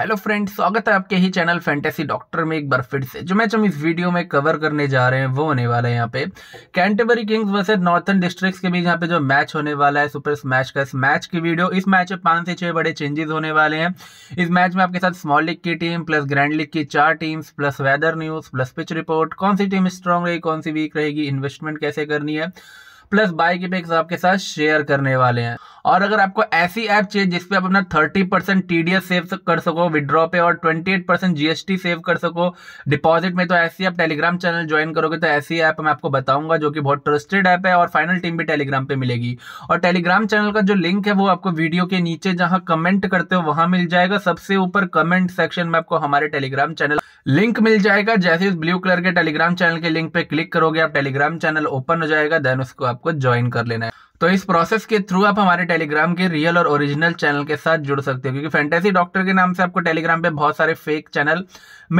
hello friends स्वागत है आपके ही चैनल फैंटेसी डॉक्टर में एक बार फिर से जो मैच हम इस वीडियो में कवर करने जा रहे हैं वो होने वाला है यहाँ पे Canterbury Kings versus Northern Districts के बीच यहाँ पे जो मैच होने वाला है सुपर स्मैश का इस मैच की वीडियो इस मैच में पांच से छह बड़े चेंजेस होने वाले हैं इस मैच में आपके साथ स्मॉल लीग की टीम प्लस ग्रैंड लीग की चार teams plus weather news plus pitch report कौन सी टीम स्ट्रांग रहेगी कौन सी वीक रहेगी इन्वेस्टमेंट कैसे करनी है प्लस बाइक इपेक्स आपके साथ शेयर करने वाले हैं और अगर आपको ऐसी ऐप चाहिए जिसपे आप अपना thirty percent T D S save कर सको विड्रॉ पे और twenty eight percent G S T save कर सको डिपॉजिट में तो ऐसी आप टेलीग्राम चैनल ज्वाइन करोगे तो ऐसी ऐप मैं आपको बताऊंगा जो कि बहुत ट्रस्टेड ऐप है और फाइनल टीम भी टेलीग्राम पे मिलेगी और टेलीग्राम चैनल का जो लिंक है वो आपको वीडियो के नीचे जहाँ कमेंट करते हो वहां मिल जाएगा सबसे ऊपर कमेंट सेक्शन में आपको हमारे टेलीग्राम चैनल लिंक मिल जाएगा जैसे इस ब्लू कलर के टेलीग्राम चैनल के लिंक पे क्लिक करोगे आप टेलीग्राम चैनल ओपन हो जाएगा देन उसको आपको ज्वाइन कर लेना है तो इस प्रोसेस के थ्रू आप हमारे टेलीग्राम के रियल और ओरिजिनल चैनल के साथ जुड़ सकते हो क्योंकि फैंटेसी डॉक्टर के नाम से आपको टेलीग्राम पे बहुत सारे फेक चैनल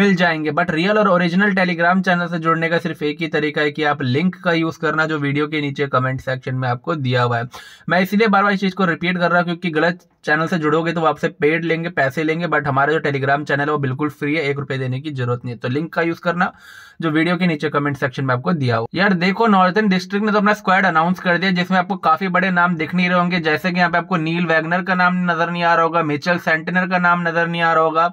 मिल जाएंगे बट रियल और ओरिजिनल टेलीग्राम चैनल से जुड़ने का सिर्फ एक ही तरीका है कि आप लिंक का यूज करना जो वीडियो के नीचे कमेंट सेक्शन में आपको दिया हुआ है मैं इसलिए बार बार इस चीज को रिपीट कर रहा हूँ क्योंकि गलत चैनल से जुड़ोगे तो वो आपसे पेड लेंगे पैसे लेंगे बट हमारा जो टेलीग्राम चैनल है वो बिल्कुल फ्री है एक रुपए देने की जरूरत नहीं है तो लिंक का यूज करना जो वीडियो के नीचे कमेंट सेक्शन में आपको दिया हो यार देखो नॉर्थन डिस्ट्रिक्ट ने तो अपना स्क्वाड अनाउंस कर दिया जिसमें आपको काफी बड़े नाम दिख नहीं रहे होंगे जैसे कि यहाँ पे आपको नील वैगनर का नाम नजर नहीं आ रहा होगा मिचल सेंटेनर का नाम नजर नहीं आ रहा होगा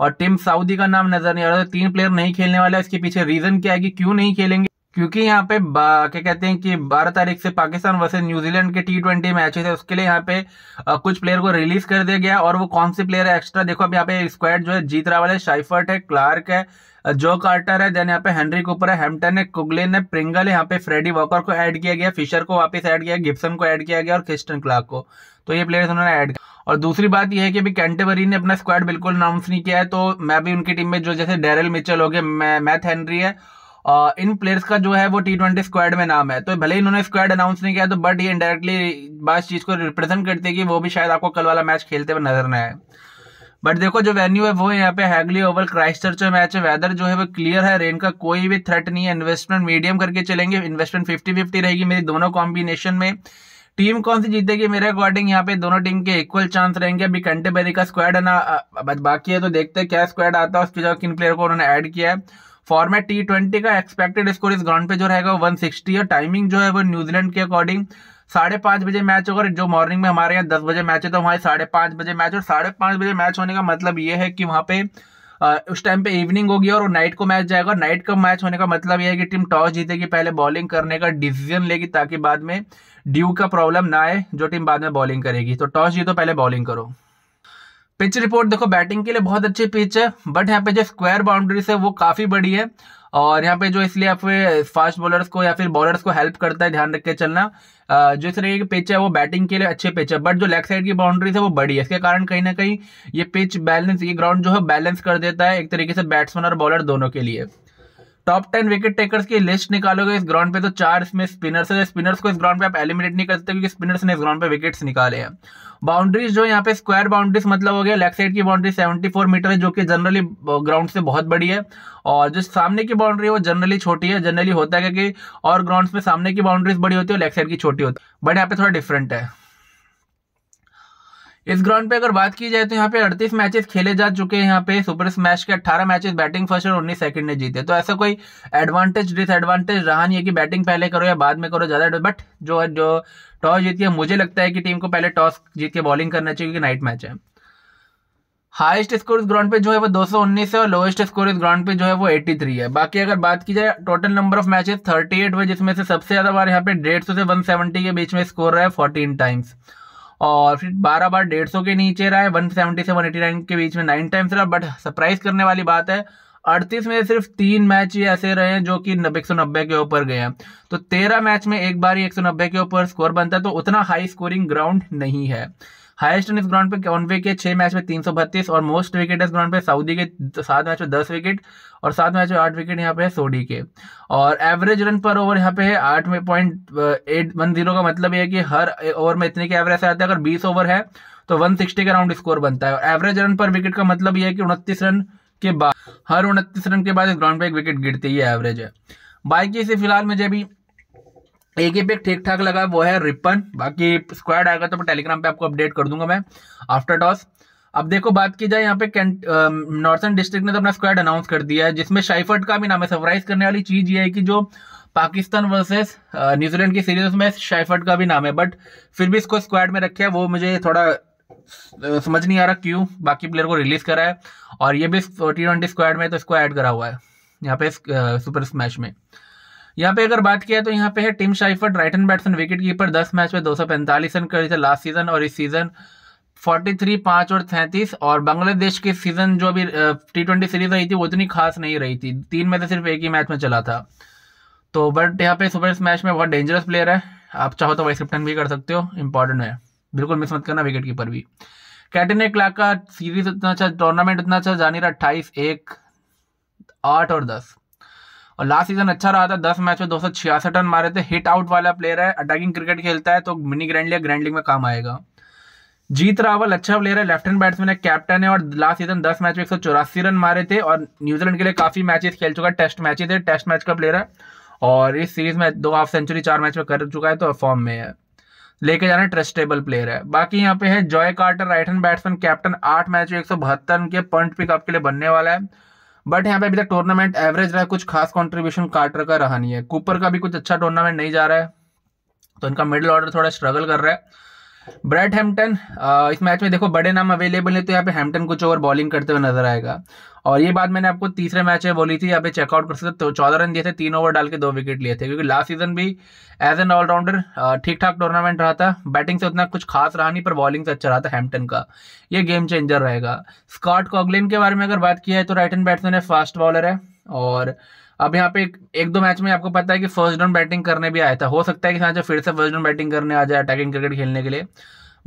और टीम साउदी का नाम नजर नहीं आ रहा था तो तीन प्लेयर नहीं खेलने वाला है इसके पीछे रीजन क्या है कि क्यों नहीं खेलेंगे क्योंकि यहाँ पे क्या कहते हैं कि बारह तारीख से पाकिस्तान वर्सेज न्यूजीलैंड के टी ट्वेंटी मैचेस है उसके लिए यहाँ पे आ, कुछ प्लेयर को रिलीज कर दिया गया और वो कौन से प्लेयर है एक्स्ट्रा देखो अब यहाँ पे स्क्वाड जो है जीत रावल है शाइफर्ट है क्लार्क है जो कार्टर है देन यहाँ पे हेनरी कूपर है हेम्पटन है कुगलिन है प्रिंगल है यहाँ पे फ्रेडी वॉकर को ऐड किया गया फिशर को वापस ऐड किया गिप्सन को ऐड किया गया और क्रिस्टन क्लार्क को तो ये प्लेयर्स उन्होंने ऐड और दूसरी बात यह है कि अभी कैंटेबरी ने अपना स्क्वाड बिल्कुल अनाउंस नहीं किया है तो मैं भी उनकी टीम में जो जैसे डेरल मिचल हो गए मैथ हेनरी है इन प्लेयर्स का जो है वो टी ट्वेंटी स्क्वाड में नाम है तो भले इन्होंने स्क्वाड अनाउंस नहीं किया तो बट ये इनडायरेक्टली बात चीज़ को रिप्रेजेंट करती है कि वो भी शायद आपको कल वाला मैच खेलते हुए नजर न आए बट देखो जो वेन्यू है वो यहाँ पे Hagley Oval Christchurch match है वेदर जो है वो क्लियर है रेन का कोई भी थ्रेट नहीं है इन्वेस्टमेंट मीडियम करके चलेंगे इन्वेस्टमेंट फिफ्टी फिफ्टी रहेगी मेरी दोनों कॉम्बिनेशन में टीम कौन सी जीतेगी मेरे अकॉर्डिंग यहाँ पे दोनों टीम के इक्वल चांस रहेंगे अभी कंटेबेरी का स्क्वाड है ना बाकी है तो देखते हैं क्या स्क्वाड आता है उसके जगह किन प्लेयर को उन्होंने ऐड किया है फॉर्मेट टी ट्वेंटी का एक्सपेक्टेड स्कोर इस ग्राउंड पे जो रहेगा वन सिक्सटी और टाइमिंग जो है वो न्यूजीलैंड के अकॉर्डिंग साढ़े पांच बजे मैच होगा जो मॉर्निंग में हमारे यहाँ दस बजे मैच है तो वहाँ साढ़े पांच बजे मैच और साढ़े पांच बजे मैच होने का मतलब ये है कि वहाँ पे उस टाइम पे इवनिंग होगी और नाइट को मैच जाएगा नाइट का मैच होने का मतलब यह है कि टीम टॉस जीतेगी पहले बॉलिंग करने का डिसीजन लेगी ताकि बाद में ड्यू का प्रॉब्लम ना आए जो टीम बाद में बॉलिंग करेगी तो टॉस जीतो पहले बॉलिंग करो पिच रिपोर्ट देखो बैटिंग के लिए बहुत अच्छी पिच है बट यहाँ पे जो स्क्वायर बाउंड्रीज है वो काफ़ी बड़ी है और यहाँ पे जो इसलिए आप फास्ट बॉलर्स को या फिर बॉलर्स को हेल्प करता है ध्यान रख के चलना जो इस तरीके की पिच है वो बैटिंग के लिए अच्छे पिच है बट जो लेग साइड की बाउंड्रीज है वो बड़ी है इसके कारण कहीं ना कहीं ये पिच बैलेंस ये ग्राउंड जो है बैलेंस कर देता है एक तरीके से बैट्समैन और बॉलर दोनों के लिए टॉप टेन विकेट टेकर्स की लिस्ट निकालोगे इस ग्राउंड पे तो चार इसमें स्पिनर्स है स्पिनर्स को इस ग्राउंड पे आप एलिमिनेट नहीं कर सकते क्योंकि स्पिनर्स ने इस ग्राउंड पे विकेट्स निकाले हैं बाउंड्रीज जो यहाँ पे स्क्वायर बाउंड्रीज मतलब हो गया लेफ्ट साइड की बाउंड्री 74 मीटर है जो कि जनरली ग्राउंड uh, से बहुत बड़ी है और जो सामने की बाउंड्री है वो जनरली छोटी है जनरली होता है क्योंकि और ग्राउंड में सामने की बाउंड्रीज बड़ी होती है और लेफ्ट साइड की छोटी होती है बट यहाँ पे थोड़ा डिफरेंट है इस ग्राउंड पे अगर बात की जाए तो यहाँ पे अड़तीस मैचेस खेले जा चुके हैं यहाँ पे सुपर स्मैश के 18 मैचेस बैटिंग फर्स्ट और उन्नीस सेकंड ने जीते तो ऐसा कोई एडवांटेज डिसएडवांटेज रहा नहीं है कि बैटिंग पहले करो या बाद में करो ज़्यादा बट जो जो टॉस जीती है मुझे लगता है कि टीम को पहले टॉस जीत के बॉलिंग करना चाहिए क्योंकि नाइट मैच है हाईएस्ट स्कोर इस ग्राउंड पे जो है वो 219 है और लोएस्ट स्कोर इस ग्राउंड पे जो है वो 83 है बाकी अगर बात की जाए टोटल नंबर ऑफ मैचेस 38 हुए जिसमें से सबसे ज्यादा बार यहाँ पे सौ से 170 के बीच में स्कोर रहा है 14 टाइम्स और फिर बारह बार डेढ़ सौ के नीचे रहा है वन सेवेंटी से वन एटी नाइन के बीच में नाइन टाइम्स रहा बट सरप्राइज करने वाली बात है अड़तीस में सिर्फ तीन मैच ही ऐसे रहे हैं जो कि एक सौ नब्बे के ऊपर गए हैं तो तेरह मैच में एक बार ही एक सौ नब्बे के ऊपर स्कोर बनता है तो उतना हाई स्कोरिंग ग्राउंड नहीं है हाईएस्ट रन इस ग्राउंड पे कॉन्वे के छह मैच में तीन सौ बत्तीस और मोस्ट विकेट इस ग्राउंड पे सऊदी के सात मैच में दस विकेट और सात मैच में आठ विकेट यहाँ पे है सोडी के और एवरेज रन पर ओवर यहाँ पे है आठ में पॉइंट एट वन जीरो का मतलब ये है कि हर ओवर में इतने के एवरेज आते हैं अगर बीस ओवर है तो वन सिक्सटी का राउंड स्कोर बनता है और एवरेज रन पर विकेट का मतलब यह है कि उनतीस रन के बाद हर उनतीस रन के बाद इस ग्राउंड पे एक विकेट गिरती है एवरेज है बाइक से फिलहाल मुझे अभी एक ही इफेक्ट ठीक ठाक लगा वो है रिपन बाकी स्क्वाड आएगा तो मैं टेलीग्राम पे आपको अपडेट कर दूंगा मैं आफ्टर टॉस अब देखो बात की जाए यहाँ पे नॉर्थन डिस्ट्रिक्ट ने तो अपना स्क्वाड अनाउंस कर दिया है जिसमें शाइफर्ट का भी नाम है सरप्राइज करने वाली चीज ये है कि जो पाकिस्तान वर्सेस न्यूजीलैंड की सीरीज में शाइफर्ट का भी नाम है बट फिर भी इसको स्क्वाड में रखे है वो मुझे थोड़ा समझ नहीं आ रहा क्यों बाकी प्लेयर को रिलीज करा है और ये भी टी ट्वेंटी स्क्वाड में तो इसको ऐड करा हुआ है यहाँ पे सुपर स्मैश में यहाँ पे अगर बात किया तो यहाँ पे है team Seifert right hand batsman wicket keeper दस मैच में दो सौ पैंतालीस रन करे थे लास्ट सीजन और इस सीजन फोर्टी थ्री पाँच और सैंतीस और बांग्लादेश के सीजन जो अभी टी ट्वेंटी सीरीज रही थी वो इतनी खास नहीं रही थी तीन में से सिर्फ एक ही मैच में चला था तो बट यहाँ पे सुपर स्मैच में बहुत डेंजरस प्लेयर है आप चाहो तो वाइस कैप्टन भी कर सकते हो इंपॉर्टेंट है बिल्कुल मिस मत करना विकेट कीपर भी कैटने क्लाक का सीरीज इतना अच्छा टूर्नामेंट इतना अच्छा जानी रहा अट्ठाईस एक आठ और दस और लास्ट सीजन अच्छा रहा था दस मैच में दो रन मारे थे हिट आउट वाला प्लेयर है अटैकिंग क्रिकेट खेलता है तो mini grand league grand league में काम आएगा जीत रावल अच्छा प्लेयर है लेफ्ट हैंड बैट्समैन है कैप्टन है और लास्ट सीजन दस मैच में एक रन मारे थे और न्यूजीलैंड के लिए काफ़ी मैचेस खेल चुका है टेस्ट मैचेस है टेस्ट मैच का प्लेयर है और इस सीरीज में दो हाफ सेंचुरी चार मैच में कर चुका है तो फॉर्म में है लेके जाना ट्रस्टेबल प्लेयर है बाकी यहाँ पे है Joe Carter right hand batsman captain आठ मैच में एक के पॉइंट पिकअप के लिए बनने वाला है बट यहाँ पे अभी तक टूर्नामेंट एवरेज रहा है कुछ खास कॉन्ट्रीब्यूशन कार्टर का रहा नहीं है कूपर का भी कुछ अच्छा टूर्नामेंट नहीं जा रहा है तो इनका मिडिल ऑर्डर थोड़ा स्ट्रगल कर रहा है ब्रैड हैम्पटन इस मैच में देखो बड़े नाम अवेलेबल है तो यहाँ पे हैम्पटन कुछ ओवर बॉलिंग करते हुए नजर आएगा और ये बात मैंने आपको तीसरे मैच में बोली थी यहाँ पे चेकआउट कर सकते तो चौदह रन दिए थे तीन ओवर डाल के दो विकेट लिए थे क्योंकि लास्ट सीजन भी एज एन ऑलराउंडर ठीक ठाक टूर्नामेंट रहा था बैटिंग से उतना कुछ खास रहा नहीं पर बॉलिंग से अच्छा रहा था हैम्पटन का ये गेम चेंजर रहेगा स्कॉट कॉगलिन के बारे में अगर बात की तो है तो राइट एंड बैट्समैन है फास्ट बॉलर है और अब यहाँ पे एक दो मैच में आपको पता है कि फर्स्ट डाउन बैटिंग करने भी आया था हो सकता है कि सांचा फिर से फर्स्ट डाउन बैटिंग करने आ जाए अटैकिंग क्रिकेट खेलने के लिए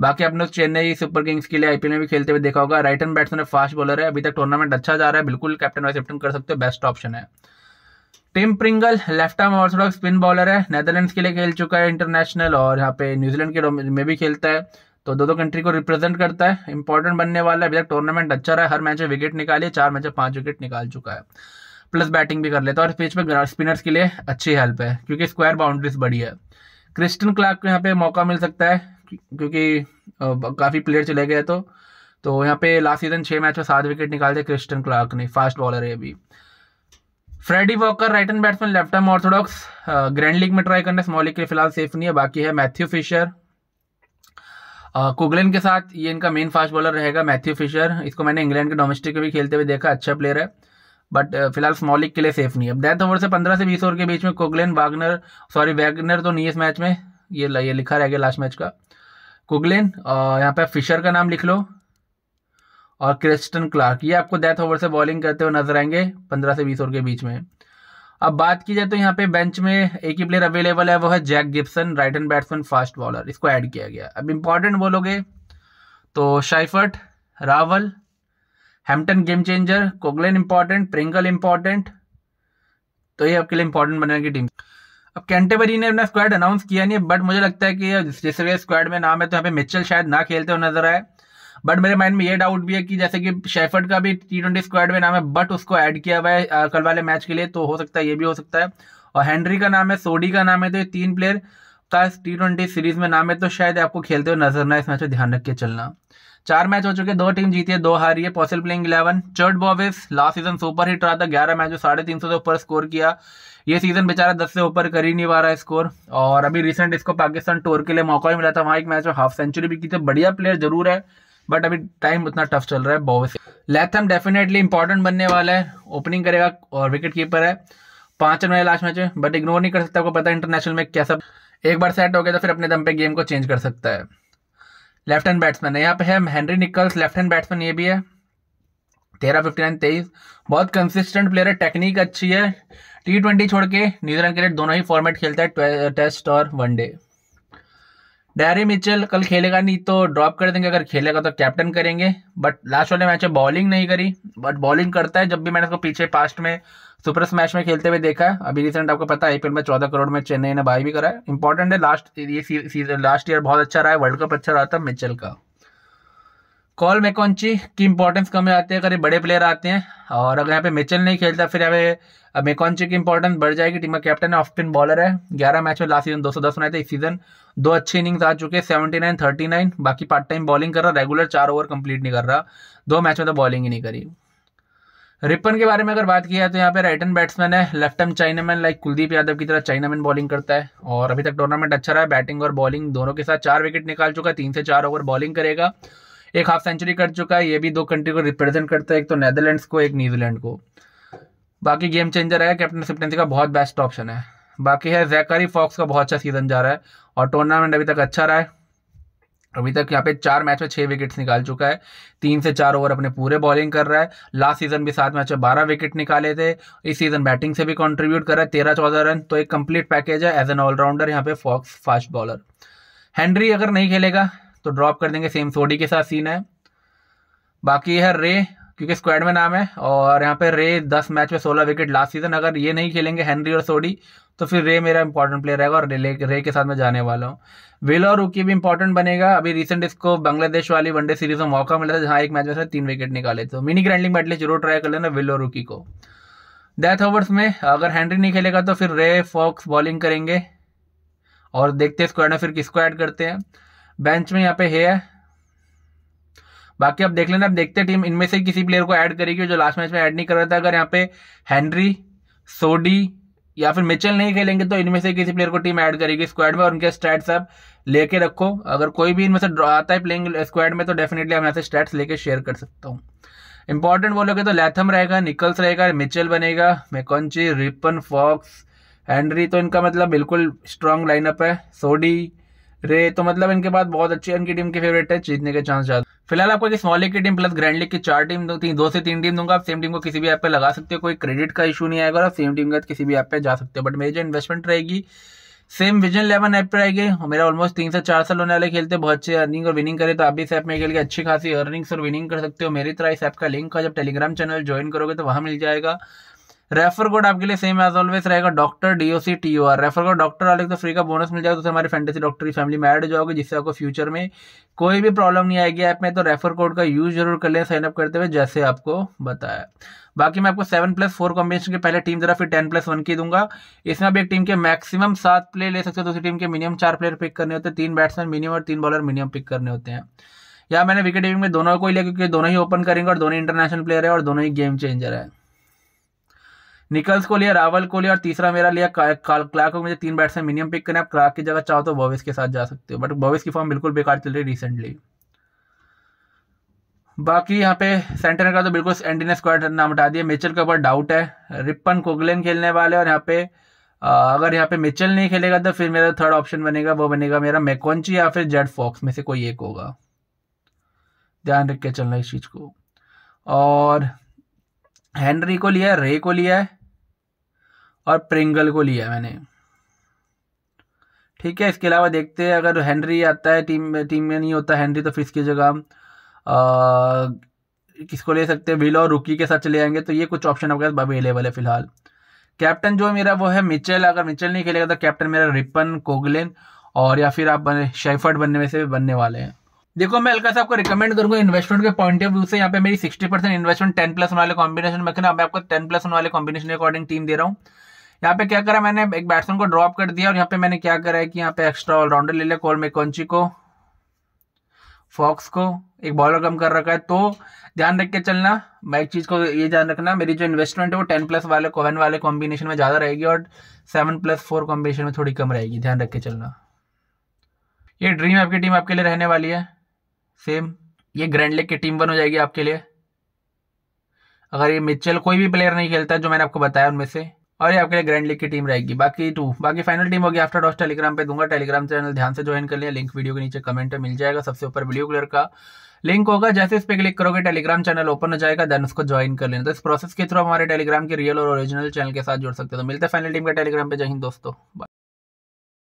बाकी आपने चेन्नई सुपर किंग्स के लिए आईपीएल में भी खेलते हुए देखा होगा right hand batsman fast bowler है अभी तक टूर्नामेंट अच्छा जा रहा है बिल्कुल कैप्टन वाइस कैप्टन कर सकते हो बेस्ट ऑप्शन है Tim Pringle left arm orthodox spin bowler है नेदरलैंड्स के लिए खेल चुका है इंटरनेशनल और यहाँ पे न्यूजीलैंड के में भी खेलता है तो दो दो कंट्री को रिप्रेजेंट करता है इंपॉर्टेंट बनने वाला है अभी तक टूर्नामेंट अच्छा रहा है हर मैच में विकेट निकाली चार मैच में पांच विकेट निकाल चुका है प्लस बैटिंग भी कर लेता है और इस पिच पे स्पिनर्स के लिए अच्छी हेल्प है क्योंकि स्क्वायर बाउंड्रीज बड़ी है क्रिस्टन क्लार्क को यहाँ पे मौका मिल सकता है क्योंकि काफ़ी प्लेयर चले गए तो तो यहाँ पे लास्ट सीजन छः मैच में सात विकेट निकाल दिए क्रिस्टन क्लार्क ने फास्ट बॉलर है अभी Freddie Walker right hand batsman left arm orthodox grand league में ट्राई करने स्मॉल लीग के फिलहाल सेफ नहीं है बाकी है मैथ्यू फिशर कुगलिन के साथ ये इनका मेन फास्ट बॉलर रहेगा मैथ्यू फिशर इसको मैंने इंग्लैंड के डोमेस्टिक में भी खेलते हुए देखा अच्छा प्लेयर है बट uh, फिलहाल स्मॉलिक के लिए सेफ नहीं है डेथ ओवर से पंद्रह से बीस ओवर के बीच में कोगलेन वागनर सॉरी वैगनर तो नहीं इस मैच में ये ये लिखा रह गया लास्ट मैच का कोगलेन uh, यहाँ पे फिशर का नाम लिख लो और क्रिस्टन क्लार्क ये आपको डेथ ओवर से बॉलिंग करते हुए नजर आएंगे पंद्रह से बीस ओवर के बीच में अब बात की जाए तो यहाँ पे बेंच में एक ही प्लेयर अवेलेबल है वो है Jack Gibson right hand batsman fast bowler इसको ऐड किया गया अब इम्पॉर्टेंट बोलोगे तो Seifert Raval Hampton game changer Kuggeleijn important Pringle important तो ये आपके लिए इंपॉर्टेंट बनेगा की टीम अब कैंटेबरी ने अपना स्क्वाड अनाउंस किया नहीं है बट मुझे लगता है कि जिस स्क्वाड में नाम है तो यहाँ पे मिचल शायद ना खेलते हुए नजर आए बट मेरे माइंड में ये डाउट भी है कि जैसे कि शेफर्ड का भी टी ट्वेंटी स्क्वाड में नाम है बट उसको ऐड किया हुआ है कल वाले मैच के लिए तो हो सकता है ये भी हो सकता है और हैंनरी का नाम है सोडी का नाम है तो ये तीन प्लेयर का टी ट्वेंटी सीरीज में नाम है तो शायद आपको खेलते हुए नजर ना इस मैच में ध्यान रख के चलना चार मैच हो चुके दो टीम जीती है दो हारी है पॉसिबल प्लेइंग इलेवन चर्ट बॉबिस लास्ट सीजन सुपर हिट रहा था ग्यारह मैच साढ़े तीन सौ से ऊपर स्कोर किया ये सीजन बेचारा दस से ऊपर कर ही नहीं पा रहा है स्कोर और अभी रिसेंट इसको पाकिस्तान टूर के लिए मौका भी मिला था वहाँ एक मैच में हाफ सेंचुरी भी की थी बढ़िया प्लेयर जरूर है बट अभी टाइम उतना टफ चल रहा है बॉबिस लेथम डेफिनेटली इंपॉर्टेंट बनने वाला है ओपनिंग करेगा और विकेट कीपर है पांच रन वाले लास्ट मैच में बट इग्नोर नहीं कर सकता आपको पता है इंटरनेशनल में कैसा एक बार सेट हो गया तो फिर अपने दम पे गेम को चेंज कर सकता है लेफ्ट हैंड बैट्समैन है यहाँ पे है Henry Nicholls left hand batsman ये भी है तेरह फिफ्टी नाइन तेईस बहुत कंसिस्टेंट प्लेयर है टेक्निक अच्छी है टी ट्वेंटी छोड़ के न्यूजीलैंड के लिए दोनों ही फॉर्मेट खेलता है टेस्ट और वनडे डैरी मिचल कल खेलेगा नहीं तो ड्रॉप कर देंगे अगर खेलेगा तो कैप्टन करेंगे बट लास्ट वाले मैच में बॉलिंग नहीं करी बट बॉलिंग करता है जब भी मैंने उसको पीछे पास्ट में सुपर स्मैश में खेलते हुए देखा है अभी रिसेंट आपको पता है आईपीएल में चौदह करोड़ में चेन्नई ने बाई भी करा है इंपॉर्टेंट है लास्ट ये सीजन लास्ट ईयर बहुत अच्छा रहा है वर्ल्ड कप अच्छा रहा था मिचल का कॉल मेकोन्ची की इंपॉर्टेंस कम आती है अगर ये बड़े प्लेयर आते हैं और अगर यहाँ पे मिचल नहीं खेलता फिर यहाँ पे मेकॉन्ची की इंपॉर्टेंस बढ़ जाएगी टीम का कैप्टन है ऑफ स्पिन बॉलर है ग्यारह मैच में लास्ट सीजन दो सौ दस बनाए थे इस सीजन दो अच्छी इनिंग्स आ चुके हैं सेवेंटी नाइन थर्टी नाइन बाकी पार्ट टाइम बॉलिंग कर रहा रेगुलर चार ओवर कंप्लीट नहीं कर रहा दो मैच में तो बॉलिंग ही नहीं करी रिपन के बारे में अगर बात किया तो यहाँ पे राइट हैंड बैट्समैन है left hand chinaman like Kuldeep Yadav की तरह चाइनामैन बॉलिंग करता है और अभी तक टूर्नामेंट अच्छा रहा है बैटिंग और बॉलिंग दोनों के साथ चार विकेट निकाल चुका है तीन से चार ओवर बॉलिंग करेगा एक हाफ सेंचुरी कर चुका है ये भी दो कंट्री को रिप्रेजेंट करता है एक तो नेदरलैंड्स को एक न्यूजीलैंड को बाकी गेम चेंजर है कैप्टन सिप्टेंसी का बहुत बेस्ट ऑप्शन है बाकी है जैकारी फॉक्स का बहुत अच्छा सीजन जा रहा है और टूर्नामेंट अभी तक अच्छा रहा है अभी तक यहाँ पे चार मैच में छः विकेट्स निकाल चुका है तीन से चार ओवर अपने पूरे बॉलिंग कर रहा है लास्ट सीजन भी सात मैच में बारह विकेट निकाले थे इस सीजन बैटिंग से भी कंट्रीब्यूट कर रहा है तेरह चौदह रन तो एक कंप्लीट पैकेज है एज एन ऑलराउंडर यहाँ पे फॉक्स फास्ट बॉलर हैंनरी अगर नहीं खेलेगा तो ड्रॉप कर देंगे सेम सोडी के साथ सीन है बाकी है रे क्योंकि स्क्वाड में नाम है और यहाँ पे रे दस मैच में सोलह विकेट लास्ट सीजन अगर ये नहीं खेलेंगे हेनरी और सोडी तो फिर रे मेरा इंपॉर्टेंट प्लेयर रहेगा और रे, रे के साथ मैं जाने वाला हूँ विल और रुकी भी इंपॉर्टेंट बनेगा अभी रिसेंट इसको बांग्लादेश वाली वनडे सीरीज में मौका मिला था जहाँ एक मैच में तीन विकेट निकाले तो मिनी ग्रैंडलिंग बैटली जरूर ट्राई कर लेना विल और रुकी को डेथ ओवर्स में अगर हेनरी नहीं खेलेगा तो फिर रे फॉक्स बॉलिंग करेंगे और देखते हैं स्क्वाड में फिर किसको ऐड करते हैं बेंच में यहाँ पे है बाकी आप देख लेना आप देखते टीम इनमें से किसी प्लेयर को ऐड करेगी जो लास्ट मैच में ऐड नहीं कर रहा था अगर यहाँ पे हैंनरी सोडी या फिर मिचल नहीं खेलेंगे तो इनमें से किसी प्लेयर को टीम ऐड करेगी स्क्वाड में और उनके स्टैट्स आप लेके रखो अगर कोई भी इनमें से ड्रॉ आता है प्लेइंग स्क्वाड में तो डेफिनेटली हम यहाँ से स्टैट्स लेके शेयर कर सकता हूँ इंपॉर्टेंट बोलोगे तो लैथम रहेगा निकल्स रहेगा मिचल बनेगा मेकॉन्ची रिपन फॉक्स हैंनरी तो इनका मतलब बिल्कुल स्ट्रांग लाइनअप है सोडी रे तो मतलब इनके बाद बहुत अच्छी इनकी टीम के फेवरेट है जीतने के चांस ज्यादा फिलहाल आपको एक स्मॉल लीग की टीम प्लस ग्रैंड लीग की चार टीम दो तीन दो से तीन टीम दूंगा आप सेम टीम को किसी भी ऐप पे लगा सकते हो कोई क्रेडिट का इशू नहीं आएगा और आप सेम टीम के किसी भी ऐप पे जा सकते हो बट मेरी जो इन्वेस्टमेंट रहेगी सेम विजन इलेवन ऐप पर आएगी मेरा ऑलमोस्ट तीन से चार साल होने वाले खेलते बहुत अच्छे अर्निंग और विनिंग करे तो आप इस ऐप में खेल के अच्छी खासी अर्निंग्स और विनिंग कर सकते हो मेरी तरह इस ऐप का लिंक का जब टेलीग्राम चैनल ज्वाइन करोगे तो वहाँ मिल जाएगा रेफर कोड आपके लिए सेम एज ऑलवेज रहेगा doctor D O C T O R refer code doctor वाले तो फ्री का बोनस मिल जाएगा तो हमारे फैंटेसी डॉक्टर की फैमिली में ऐड हो जाओगे जिससे आपको फ्यूचर में कोई भी प्रॉब्लम नहीं आएगी ऐप में तो रेफर कोड का यूज जरूर कर लें साइनअप करते हुए जैसे आपको बताया बाकी मैं आपको सेवन प्लस फोर कॉम्बिनेशन के पहले टीम जरा फिर टेन प्लस वन की दूंगा इसमें आप एक टीम के मैक्सिमम सात प्लेयर ले सकते हो दूसरी टीम के मिनिमम चार प्लेयर पिक करने होते हैं तीन बैट्समैन मिनिमम और तीन बॉलर मिनिमम पिक करने होते हैं या मैंने विकेट टीम में दोनों को ही लिया क्योंकि दोनों ही ओपन करेंगे और दोनों ही इंटरनेशनल प्लेयर है और दोनों ही गेम चेंजर है निकल्स को लिया रावल को लिया और तीसरा मेरा लिया क्लार्क को मुझे तीन में मिनिमम पिक करने आप क्लार्क की जगह चाहो तो बॉविस के साथ जा सकते हो बट बॉविस की फॉर्म बिल्कुल बेकार चल रही है रिसेंटली बाकी यहाँ पे सेंटर का तो बिल्कुल एंडी स्क्वाड नाम हटा दिया मिचल के ऊपर डाउट है रिपन कोगलेन खेलने वाले और यहाँ पे अगर यहाँ पे मिचल नहीं खेलेगा तो फिर मेरा थर्ड ऑप्शन बनेगा वो बनेगा मेरा मैकोनची या फिर जेड फॉक्स में से कोई एक होगा ध्यान रख के चलना इस चीज़ को और हैंनरी को लिया है रे को लिया है और प्रिंगल को लिया है मैंने ठीक है इसके अलावा देखते हैं अगर हैंनरी आता है टीम में टीम में नहीं होता हैंनरी तो फिर इसकी जगह हम किसको ले सकते हैं विल और रुकी के साथ चले जाएंगे तो ये कुछ ऑप्शन आपके पास अवेलेबल है फिलहाल कैप्टन जो मेरा वो है मिचेल अगर मिचेल नहीं खेलेगा तो कैप्टन मेरा रिपन कोगलेन और या फिर आप बने शेफर्ड बनने में से बनने वाले हैं देखो मैं अलका साहब को रिकमेंड करूंगा इन्वेस्टमेंट के पॉइंट ऑफ व्यू से यहाँ पे मेरी 60 परसेंट इन्वेस्टमेंट टेन प्लस वाले कॉम्बिनेशन में मैं आपको टेन प्लस वाले कॉम्बिनेशन के अकॉर्डिंग टीम दे रहा हूँ यहाँ पे क्या करा मैंने एक बैट्समैन को ड्रॉप कर दिया और यहाँ पे मैंने क्या करा है कि यहाँ पे एक्स्ट्रा ऑलराउंडर ले लिया कॉल मेकॉन्ची को फॉक्स को एक बॉलर कम कर रखा है तो ध्यान रख के चलना मैं एक चीज़ को ये ध्यान रखना मेरी जो इन्वेस्टमेंट है वो टेन प्लस वाले कोवन वाले कॉम्बिनेशन में ज़्यादा रहेगी और सेवन प्लस फोर कॉम्बिनेशन में थोड़ी कम रहेगी ध्यान रख के चलना ये ड्रीम आपकी टीम आपके लिए रहने वाली है सेम ये ग्रैंड लेग की टीम बन हो जाएगी आपके लिए अगर ये मिचेल कोई भी प्लेयर नहीं खेलता जो मैंने आपको बताया उनमें से और ये आपके लिए ग्रैंड लीग की टीम रहेगी बाकी टू बाकी फाइनल टीम होगी आफ्टर डॉस टेलीग्राम पे दूंगा टेलीग्राम चैनल ध्यान से ज्वाइन कर लिया लिंक वीडियो के नीचे कमेंट में मिल जाएगा सबसे ऊपर ब्लू कलर का लिंक होगा जैसे इस पे क्लिक करोगे टेलीग्राम चैनल ओपन हो जाएगा देन उसको ज्वाइन कर लेना तो इस प्रोसेस के थ्रू हमारे टेलीग्राम के रियल और ओरिजिनल चैनल के साथ जुड़ सकते हो तो मिलते फाइनल टीम का टेलीग्राम पे जय दोस्तों